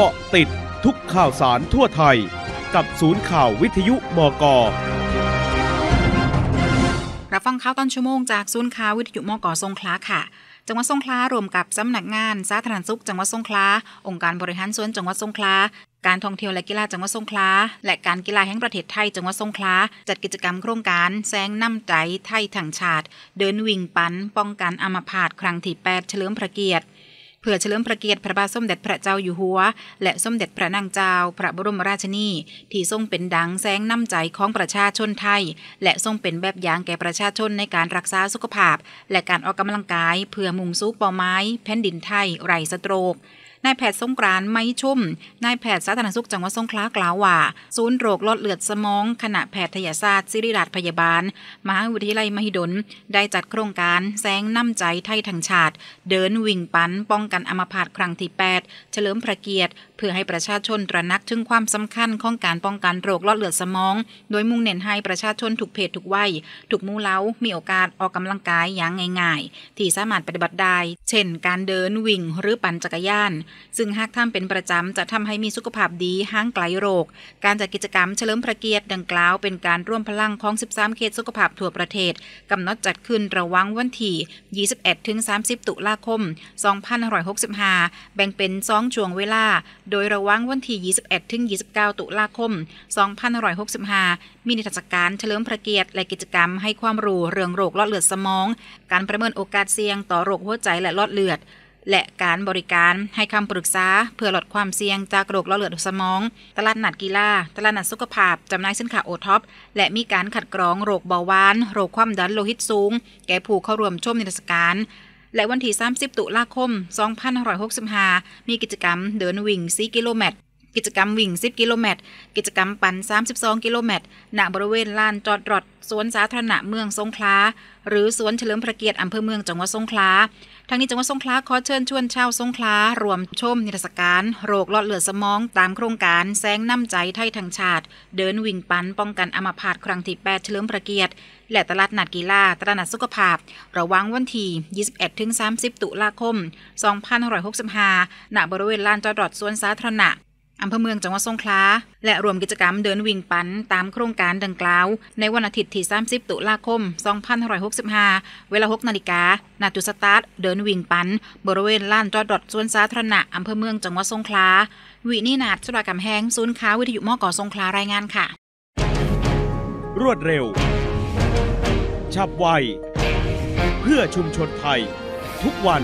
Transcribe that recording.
กาะติดทุกข่าวสารทั่วไทย กับศูนย์ข่าววิทยุบกรับฟังข่าวต้นชั่วโมงจากศูนย์ข่าววิทยุมกสงขลาค่ะ จังหวัดสงขลารวมกับสำนักงานสาธารณสุข จังหวัดสงขลาองค์การบริหารส่วนจังหวัดสงขลาการท่องเที่ยวและกีฬาจังหวัดสงขลาและการกีฬาแห่งประเทศไทย จังหวัดสงขลาจัดกิจกรรมโครงการแสงน้ำใจไทยถังชาติ เดินวิ่งปันป้องกันอัมพาต ครั้งที่8เฉลิมพระเกียรติเพื่อเฉลิมพระเกียรติพระบาทสมเด็จพระเจ้าอยู่หัวและสมเด็จพระนางเจ้าพระบรมราชินีที่ทรงเป็นดังแสงน้ำใจของประชาชนไทย และทรงเป็นแบบอย่างแก่ประชาชนในการรักษาสุขภาพและการออกกำลังกายเพื่อมุ่งสู้เป้าหมายแผ่นดินไทยไร้สโตรกนายแพทย์สงกรานไม้ชุ่ม นายแพทย์สาธารณสุขจังหวัดสงขลากล่าวว่า ศูนย์โรคลดเลือดสมองคณะแพทยศาสตร์ ศิริราชพยาบาล มหาวิทยาลัยมหิดลได้จัดโครงการแสงน้ำใจไทยทางชาติ เดินวิ่งปัน ป้องกันอัมพาตครั้งที่ 8เฉลิมพระเกียรติเพื่อให้ประชาชนตระหนักถึงความสำคัญของการป้องกันโรคลอดเลือดสมอง โดยมุ่งเน้นให้ประชาชนทุกเพศทุกวัยทุกมู่เล้ามีโอกาสออกกำลังกายอย่างง่ายๆ ที่สามารถปฏิบัติได้ เช่น การเดินวิ่งหรือปั่นจักรยานซึ่งหากทำเป็นประจำ จะทำให้มีสุขภาพดีห่างไกลโรค การจัดกิจกรรมเฉลิมพระเกียรติดังกล่าวเป็นการร่วมพลังของ 13 เขตสุขภาพทั่วประเทศ กำหนดจัดขึ้นระวังวันที่ 21 30 ตุลาคม 2565 แบ่งเป็น 2ช่วงเวลา โดยระวังวันที่ 21 29 ตุลาคม 2565 มีนิทรรศการเฉลิมพระเกียรติและกิจกรรมให้ความรู้เรื่องโรคลอดเลือดสมอง การประเมินโอกาสเสี่ยง ต่อโรคหัวใจและลอดเลือดและการบริการให้คำปรึกษา เพื่อลดความเสี่ยงจากโรคลเลือดสมอง ตลาดนัดกีฬาตลาดนัดสุขภาพจำหน่ายสินค้าโอท็อปและมีการขัดกรองโรคเบาหวาน โรคความดันโลหิตสูง แก่ผู้เข้าร่วมชมนิทรรศการและวันที่30 ตุลาคม2565 มีกิจกรรมเดินวิ่ง 4กิโลเมตรกิจกรรมวิ่ง 10 กิโลเมตร กิจกรรมปั่น32กิโลเมตรณบริเวณลานจอดรถสวนสาธารณะเมืองสงขลาหรือสวนเฉลิมพระเกียรติอำเภอเมืองจังหวัดสงขลาทางนี้จังหวัดสงขลาขอเชิญชวนชาวสงขลารวมชมนิทรรศการโรคหลอดเลือดสมองตามโครงการแสงน้ำใจไทยทางชาติ เดินวิ่งปันป้องกันอัมาพาตครั้งที่8เฉลิมพระเกียรติ และตลาดนัดกีฬา ตลาดนัดสุขภาพ ระวังวันที่21-30 ตุลาคม 2565ณบริเวณลานจอดรถสวนสาธารณะอำเภอเมืองจังหวัดสงขลาและรวมกิจกรรมเดินวิ่งปัน ตามโครงการดังกล่าวในวันอาทิตย์ที่ 30 ตุลาคม 2565 เวลา6นาฬิกาณจุดสตาร์ทเดินวิ่งปัน บริเวณลานจอดดสวนสาธารณะอำเภอเมืองจังหวัดสงขลาวินินาศสุรากรรมแหงศูนย์ค้าวิทยุมอก่อสงขลารายงานค่ะ รวดเร็วฉับไวเพื่อชุมชนไทย ทุกวัน